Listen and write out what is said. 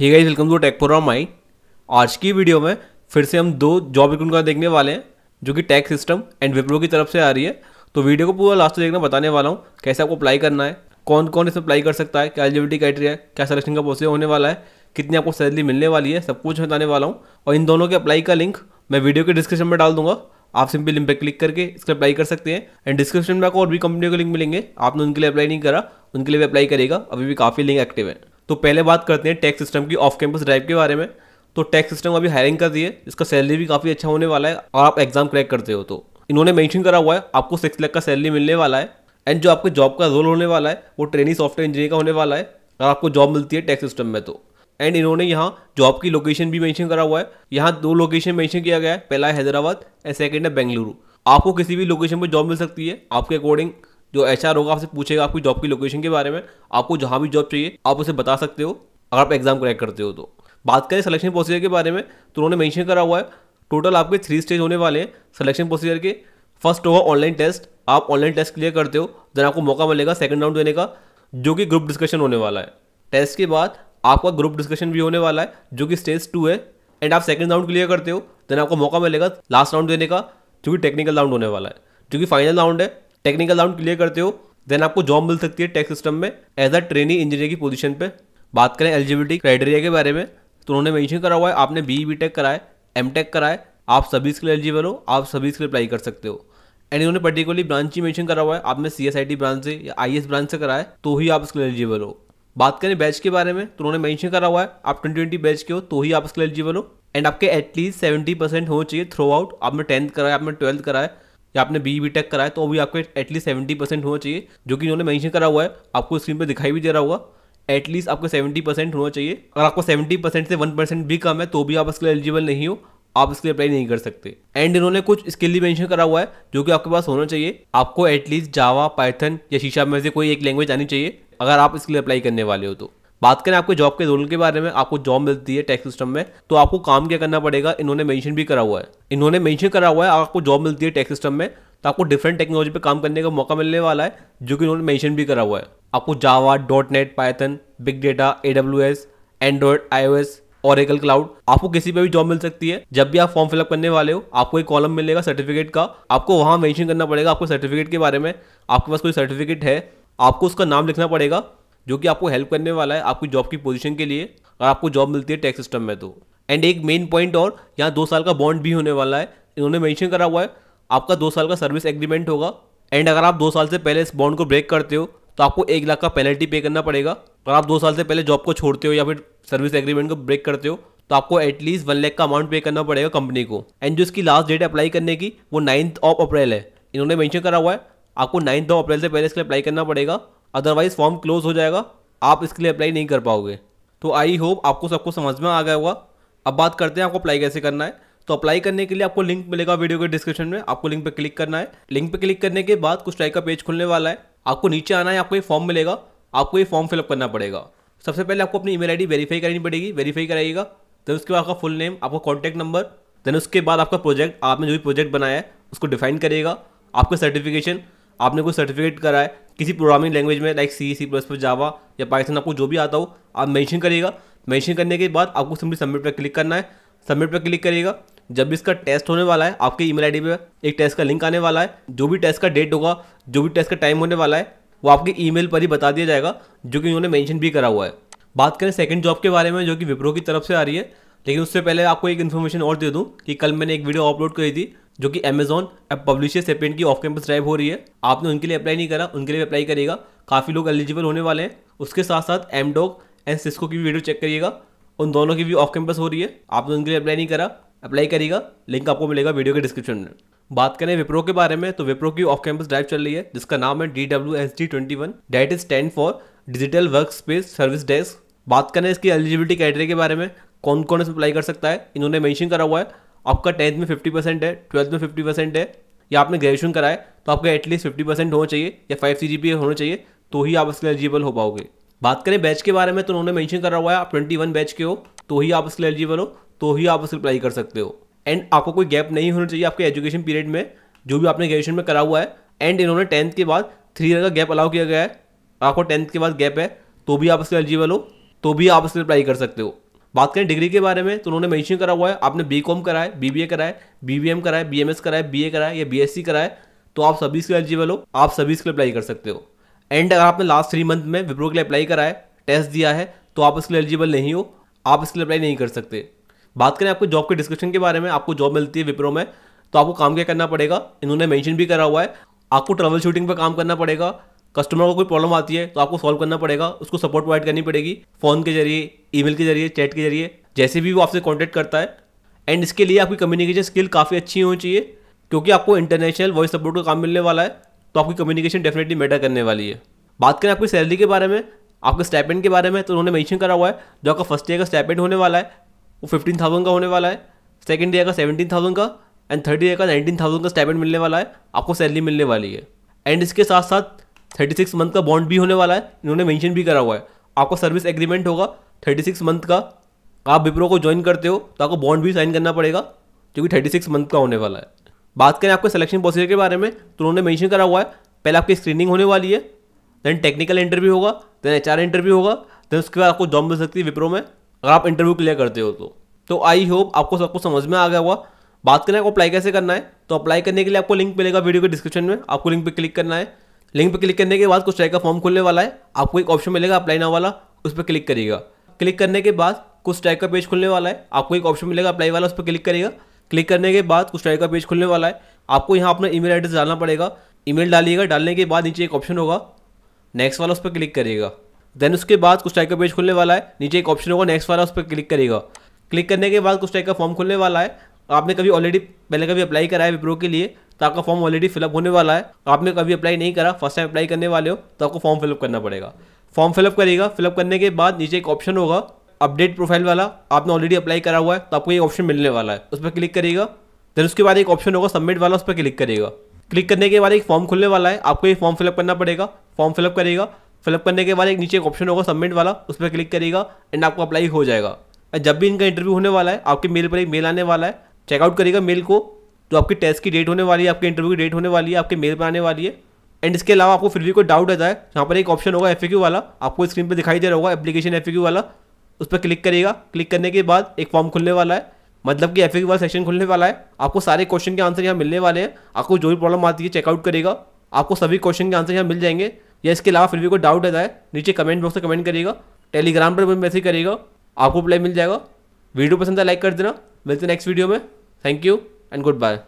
Hey guys welcome to program my आज की video में फिर से हम दो जॉब रिक्रूट का देखने वाले हैं जो कि टैक्स सिस्टम एंड विप्रो की तरफ से आ रही है तो वीडियो को पूरा लास्ट देखना बताने वाला हूँ कैसे आपको अप्लाई करना है कौन कौन इसमें अप्लाई कर सकता है क्या एलिजिबिलिटी क्राइटेरिया है क्या सलेक्शन का प्रोसेस होने वाला है कितनी आपको सैलरी मिलने वाली है सब कुछ बताने वाला हूँ और इन दोनों के अप्लाई का लिंक मैं वीडियो के डिस्क्रिप्शन में डाल दूंगा आप सिंपल लिंक पर क्लिक करके इसका अप्लाई कर सकते हैं एंड डिस्क्रिप्शन में आपको और भी कंपनियों के लिंक मिलेंगे आपने उनके लिए अप्लाई नहीं करा उनके लिए भी अप्लाई करेगा अभी भी काफ़ी लिंक एक्टिव है तो पहले बात करते हैं टैक्स सिस्टम की ऑफ कैंपस ड्राइव के बारे में तो टैक्स सिस्टम अभी हायरिंग कर दी है इसका सैलरी भी काफ़ी अच्छा होने वाला है और आप एग्जाम क्रैक करते हो तो इन्होंने मेंशन करा हुआ है आपको सिक्स लाख का सैलरी मिलने वाला है एंड जो आपके जॉब का रोल होने वाला है वो ट्रेनिंग सॉफ्टवेयर इंजीनियर का होने वाला है अगर आपको जॉब मिलती है टैक्स सिस्टम में तो एंड इन्होंने यहाँ जॉब की लोकेशन भी मेंशन करा हुआ है यहाँ दो लोकेशन मेंशन किया गया है पहला है हैदराबाद एंड सेकेंड है बेंगलुरु आपको किसी भी लोकेशन पर जॉब मिल सकती है आपके अकॉर्डिंग जो एच आर होगा आपसे पूछेगा आपकी जॉब की लोकेशन के बारे में आपको जहाँ भी जॉब चाहिए आप उसे बता सकते हो अगर आप एग्जाम क्रैक करते हो तो बात करें सिलेक्शन प्रोसीजर के बारे में तो उन्होंने मेंशन करा हुआ है टोटल आपके थ्री स्टेज होने वाले हैं सिलेक्शन प्रोसीजर के फर्स्ट होगा ऑनलाइन टेस्ट आप ऑनलाइन टेस्ट क्लियर करते हो जब आपको मौका मिलेगा सेकंड राउंड देने का जो कि ग्रुप डिस्कशन होने वाला है टेस्ट के बाद आपका ग्रुप डिस्कशन भी होने वाला है जो कि स्टेज टू है एंड आप सेकंड राउंड क्लियर करते हो देन आपको मौका मिलेगा लास्ट राउंड देने का जो कि टेक्निकल राउंड होने वाला है जो कि फाइनल राउंड है टेक्निकल राउंड क्लियर करते हो देन आपको जॉब मिल सकती है टेक सिस्टम में एज अ ट्रेनिंग इंजीनियर की पोजीशन पे बात करें एलिजिबिलिटी क्राइटेरिया के बारे में तो उन्होंने मेंशन करा हुआ है आपने बी बी टेक कराए एम टेक कराए आप सभी इसके लिए एलिजिबल हो आप सभी इसके लिए अप्लाई कर सकते हो एंड इन्होंने पर्टिकुलरली ब्रांच ही मेंशन करा हुआ है आपने C S I T branch से या आई एस ब्रांच से कराए तो ही आप इसके लिए एलिजिबल हो बात करें बैच के बारे में तो उन्होंने मेंशन करा हुआ है आप ट्वेंटी ट्वेंटी बैच के हो तो ही आप इसके लिए एलिजिबल हो एंड आपके एटलीस्ट सेवेंटी परसेंट होना चाहिए थ्रू आउट आपने टेंथ कराया आपने ट्वेल्थ कराए या आपने बी बी टेक कराया तो भी आपको एटलीस्ट सेवेंटी परसेंट होना चाहिए जो कि इन्होंने मैंशन करा हुआ है आपको स्क्रीन पर दिखाई भी दे रहा होगा एटलीस्ट आपको सेवेंटी परसेंट होना चाहिए अगर आपको सेवेंटी परसेंट से वन परसेंट भी कम है तो भी आप इसके लिए एलिजिबल नहीं हो आप इसके लिए अप्लाई नहीं कर सकते एंड इन्होंने कुछ स्किल भी मेंशन करा हुआ है जो कि आपके पास होना चाहिए आपको एटलीस्ट जावा पाइथन या शीशा में से कोई एक लैंग्वेज आनी चाहिए अगर आप इसके लिए अप्लाई करने वाले हो तो बात करें आपके जॉब के रोल के बारे में आपको जॉब मिलती है टैक्स सिस्टम में तो आपको काम क्या करना पड़ेगा इन्होंने मेंशन भी करा हुआ है इन्होंने मेंशन करा हुआ है आपको जॉब मिलती है टैक्स सिस्टम में तो आपको डिफरेंट टेक्नोलॉजी पे काम करने का मौका मिलने वाला है जो कि इन्होंने मेंशन भी करा हुआ है आपको Java dot net Python big data A W S Android I O S Oracle cloud आपको किसी पे भी जॉब मिल सकती है जब भी आप फॉर्म फिलअप करने वाले हो आपको एक कॉलम मिलेगा सर्टिफिकेट का आपको वहाँ मेंशन करना पड़ेगा आपको सर्टिफिकेट के बारे में आपके पास कोई सर्टिफिकेट है आपको उसका नाम लिखना पड़ेगा जो कि आपको हेल्प करने वाला है आपकी जॉब की पोजीशन के लिए अगर आपको जॉब मिलती है टैक्स सिस्टम में तो एंड एक मेन पॉइंट और यहाँ दो साल का बॉन्ड भी होने वाला है इन्होंने मैंशन करा हुआ है आपका दो साल का सर्विस एग्रीमेंट होगा एंड अगर आप दो साल से पहले इस बॉन्ड को ब्रेक करते हो तो आपको एक लाख का पेनल्टी पे करना पड़ेगा अगर आप दो साल से पहले जॉब को छोड़ते हो या फिर सर्विस एग्रीमेंट को ब्रेक करते हो तो आपको एटलीस्ट वन लैख का अमाउंट पे करना पड़ेगा कंपनी को एंड जो इसकी लास्ट डेट अप्लाई करने की वो नाइन्थ ऑफ अप्रैल है इन्होंने मैंशन करा हुआ है आपको नाइन्थ ऑफ अप्रैल से पहले इसके लिए अप्लाई करना पड़ेगा अदरवाइज फॉर्म क्लोज हो जाएगा आप इसके लिए अप्लाई नहीं कर पाओगे तो आई होप आपको सबको समझ में आ गया होगा अब बात करते हैं आपको अप्लाई कैसे करना है तो अप्लाई करने के लिए आपको लिंक मिलेगा वीडियो के डिस्क्रिप्शन में आपको लिंक पर क्लिक करना है लिंक पर क्लिक करने के बाद कुछ टाइप का पेज खुलने वाला है आपको नीचे आना है आपको ये फॉर्म मिलेगा आपको ये फॉर्म फिलअप करना पड़ेगा सबसे पहले आपको अपनी ईमेल आईडी वेरीफाई करनी पड़ेगी वेरीफाई कराइएगा देन उसके बाद आपका फुल नेम आपका कॉन्टैक्ट नंबर देन उसके बाद आपका प्रोजेक्ट आपने जो भी प्रोजेक्ट बनाया है उसको डिफाइन करिएगा आपका सर्टिफिकेशन आपने कोई सर्टिफिकेट करा है किसी प्रोग्रामिंग लैंग्वेज में like C C plus plus Java या पाइथन आपको जो भी आता हो आप मेंशन करिएगा मेंशन करने के बाद आपको सिंपली सबमिट पर क्लिक करना है सबमिट पर क्लिक करिएगा जब भी इसका टेस्ट होने वाला है आपके ईमेल आईडी पे एक टेस्ट का लिंक आने वाला है जो भी टेस्ट का डेट होगा जो भी टेस्ट का टाइम होने वाला है वो आपके ईमेल पर ही बता दिया जाएगा जो कि उन्होंने मैंशन भी करा हुआ है बात करें सेकेंड जॉब के बारे में जो कि विप्रो की तरफ से आ रही है लेकिन उससे पहले आपको एक इन्फॉर्मेशन और दे दूँ कि कल मैंने एक वीडियो अपलोड करी थी जो कि अमेजॉन अब पब्लिशर सेपेंट की ऑफ कैंपस ड्राइव हो रही है आपने उनके लिए अप्लाई नहीं करा उनके लिए अप्लाई करिएगा काफ़ी लोग एलिजिबल होने वाले हैं उसके साथ साथ एम डॉग एंड सिस्को की भी वीडियो चेक करिएगा उन दोनों की भी ऑफ कैंपस हो रही है आपने उनके लिए अप्लाई नहीं करा अप्लाई करिएगा लिंक आपको मिलेगा वीडियो के डिस्क्रिप्शन में बात करें विप्रो के बारे में तो विप्रो की ऑफ कैंपस ड्राइव चल रही है जिसका नाम है D W S D twenty one that is stand for digital work space service desk बात करें इसकी एलिजिबिलिटी कैटेगरी के बारे में कौन कौन इसमें अप्लाई कर सकता है इन्होंने मैंशन करा हुआ है आपका टेंथ में फिफ्टी परसेंट है ट्वेल्थ में फिफ्टी परसेंट है या आपने ग्रेजुएशन कराए तो आपका एटलीस्ट फिफ्टी परसेंट होना चाहिए या फाइव सी जी पी होना चाहिए तो ही आप इसके लिए एलिजिबल हो पाओगे बात करें बैच के बारे में तो उन्होंने मैंशन करा हुआ है आप ट्वेंटी वन बैच के हो तो ही आप इसके लिए एलिजिबल हो तो ही आप उसके अप्लाई कर सकते हो एंड आपको कोई गैप नहीं होना चाहिए आपके एजुकेशन पीरियड में जो भी आपने ग्रेजुएशन में करा हुआ है एंड इन्होंने टेंथ के बाद थ्री ईयर का गैप अलाउ किया गया है आपको टेंथ के बाद गैप है तो भी आप इसके एलिजिबल हो तो भी आप इसके अप्लाई कर सकते हो बात करें डिग्री के बारे में तो उन्होंने मेंशन करा हुआ है आपने बी कॉम कराए बी बी ए कराए बी बी एम कराए बी एम एस कराए बी ए कराए या बी एस सी कराए तो आप सभी इसके एलिजिबल हो आप सभी इसके लिए अप्लाई कर सकते हो एंड अगर आपने लास्ट थ्री मंथ में विप्रो के लिए अप्लाई कराए टेस्ट दिया है तो आप इसके लिए एलिजिबल नहीं हो आप इसके लिए अप्लाई नहीं कर सकते बात करें आपको जॉब के डिस्क्रिप्शन के बारे में आपको जॉब मिलती है विप्रो में तो आपको काम क्या करना पड़ेगा इन्होंने मैंशन भी करा हुआ है आपको ट्रेवल शूटिंग पर काम करना पड़ेगा कस्टमर को कोई प्रॉब्लम आती है तो आपको सॉल्व करना पड़ेगा उसको सपोर्ट प्रोवाइड करनी पड़ेगी फ़ोन के जरिए ईमेल के जरिए चैट के जरिए जैसे भी वो आपसे कॉन्टैक्ट करता है एंड इसके लिए आपकी कम्युनिकेशन स्किल काफ़ी अच्छी होनी चाहिए क्योंकि आपको इंटरनेशनल वॉइस सपोर्ट का काम मिलने वाला है तो आपकी कम्युनिकेशन डेफिनेटली मैटर करने वाली है बात करें आपकी सैलरी के बारे में आपके स्टैपेंट के बारे में तो उन्होंने मेंशन करा हुआ है जो आपका फर्स्ट ईयर का स्टैपेंट होने वाला है वो फिफ्टीन थाउजेंड का होने वाला है सेकेंड ईयर का सेवेंटीन थाउजेंड का एंड थर्ड ईयर का नाइनटीन थाउजेंड का स्टैपेंट मिलने वाला है आपको सैलरी मिलने वाली है एंड इसके साथ साथ थर्टी सिक्स मंथ का बॉन्ड भी होने वाला है इन्होंने मेंशन भी करा हुआ है आपका सर्विस एग्रीमेंट होगा थर्टी सिक्स मंथ का आप विप्रो को ज्वाइन करते हो तो आपको बॉन्ड भी साइन करना पड़ेगा जो कि थर्टी सिक्स मंथ का होने वाला है बात करें आपके सिलेक्शन प्रोसीजर के बारे में तो उन्होंने मैंशन करा हुआ है पहले आपकी स्क्रीनिंग होने वाली है देन टेक्निकल इंटरव्यू होगा देन एच इंटरव्यू होगा देन उसके बाद आपको जॉब मिल सकती है विप्रो में अगर आप इंटरव्यू क्लियर करते हो तो तो आई होप आपको सबको समझ में आ गया हुआ बात करें आपको अप्लाई कैसे करना है तो अप्लाई करने के लिए आपको लिंक मिलेगा वीडियो के डिस्क्रिप्शन में आपको लिंक पर क्लिक करना है लिंक पर क्लिक करने के बाद कुछ टाइप का फॉर्म खुलने वाला है आपको एक ऑप्शन मिलेगा अप्लाई ना वाला उस पर क्लिक करिएगा क्लिक करने के बाद कुछ टाइप का पेज खुलने वाला है आपको एक ऑप्शन मिलेगा अप्लाई वाला उस पर क्लिक करिएगा क्लिक करने के बाद कुछ टाइप का पेज खुलने वाला है आपको यहाँ अपना ईमेल एड्रेस डालना पड़ेगा ईमेल डालिएगा डालने के बाद नीचे एक ऑप्शन होगा नेक्स्ट वाला उस पर क्लिक करिएगा देन उसके बाद कुछ टाइप का पेज खुलने वाला है नीचे एक ऑप्शन होगा नेक्स्ट वाला उस पर क्लिक करिएगा क्लिक करने के बाद कुछ टाइप का फॉर्म खुलने वाला है आपने कभी ऑलरेडी पहले कभी अप्लाई करा है विप्रो के लिए तो आपका फॉर्म ऑलरेडी फिलअप होने वाला है आपने कभी अप्लाई नहीं करा फर्स्ट टाइम अप्लाई करने वाले हो तो आपको फॉर्म फिलअप करना पड़ेगा फॉर्म फिलअप करेगा फिलअप करने के बाद नीचे एक ऑप्शन होगा अपडेट प्रोफाइल वाला आपने ऑलरेडी अप्लाई करा हुआ है तो आपको एक ऑप्शन मिलने वाला है उस पर क्लिक करेगा देन उसके बाद एक ऑप्शन होगा सबमिट वाला उस पर क्लिक करेगा क्लिक करने के बाद एक फॉर्म खुलने वाला है आपको ये फॉर्म फिलअप करना पड़ेगा फॉर्म फिलअप करेगा फिलअप करने के बाद एक नीचे एक ऑप्शन होगा सबमिट वाला उस पर क्लिक करेगा एंड आपको अप्लाई हो जाएगा जब भी इनका इंटरव्यू होने वाला है आपके मेल पर एक मेल आने वाला है चेकआउट करेगा मेल को जो तो आपके टेस्ट की डेट होने वाली है आपके इंटरव्यू की डेट होने वाली है आपके मेल पर आने वाली है एंड इसके अलावा आपको फिर भी कोई डाउट आता है यहाँ पर एक ऑप्शन होगा एफ वाला आपको स्क्रीन पर दिखाई दे रहा होगा एप्लीकेशन एफ वाला उस पर क्लिक करेगा क्लिक करने के बाद एक फॉर्म खुलने वाला है मतलब कि एफ वाला सेक्शन खुलने वाला है आपको सारे क्वेश्चन के आंसर यहाँ मिलने वाले हैं आपको जो भी प्रॉब्लम आती है चेकआउट करेगा आपको सभी क्वेश्चन के आंसर यहाँ मिल जाएंगे या इसके अलावा फिर भी कोई डाउट आता है नीचे कमेंट बॉक्स में कमेंट करेगा टेलीग्राम पर मैसेज करेगा आपको रिप्लाई मिल जाएगा वीडियो पसंद है लाइक कर देना मिलते नेक्स्ट वीडियो में थैंक यू and goodbye.